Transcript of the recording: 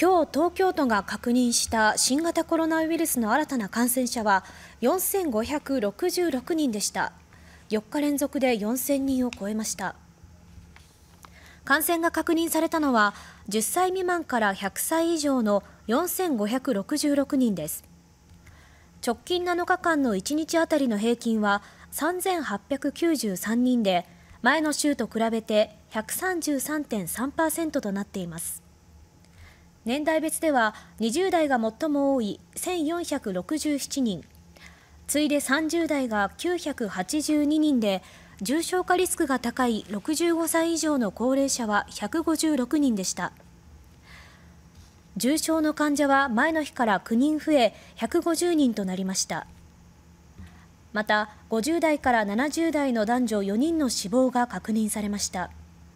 今日東京都が確認した新型コロナウイルスの新たな感染者は4566人でした4日連続で4000人を超えました感染が確認されたのは10歳未満から100歳以上の4566人です直近7日間の1日あたりの平均は3893人で前の週と比べて133.3%となっています年代別では20代が最も多い1467人次いで30代が982人で重症化リスクが高い65歳以上の高齢者は156人でした重症の患者は前の日から9人増え150人となりましたまた50代から70代の男女4人の死亡が確認されました。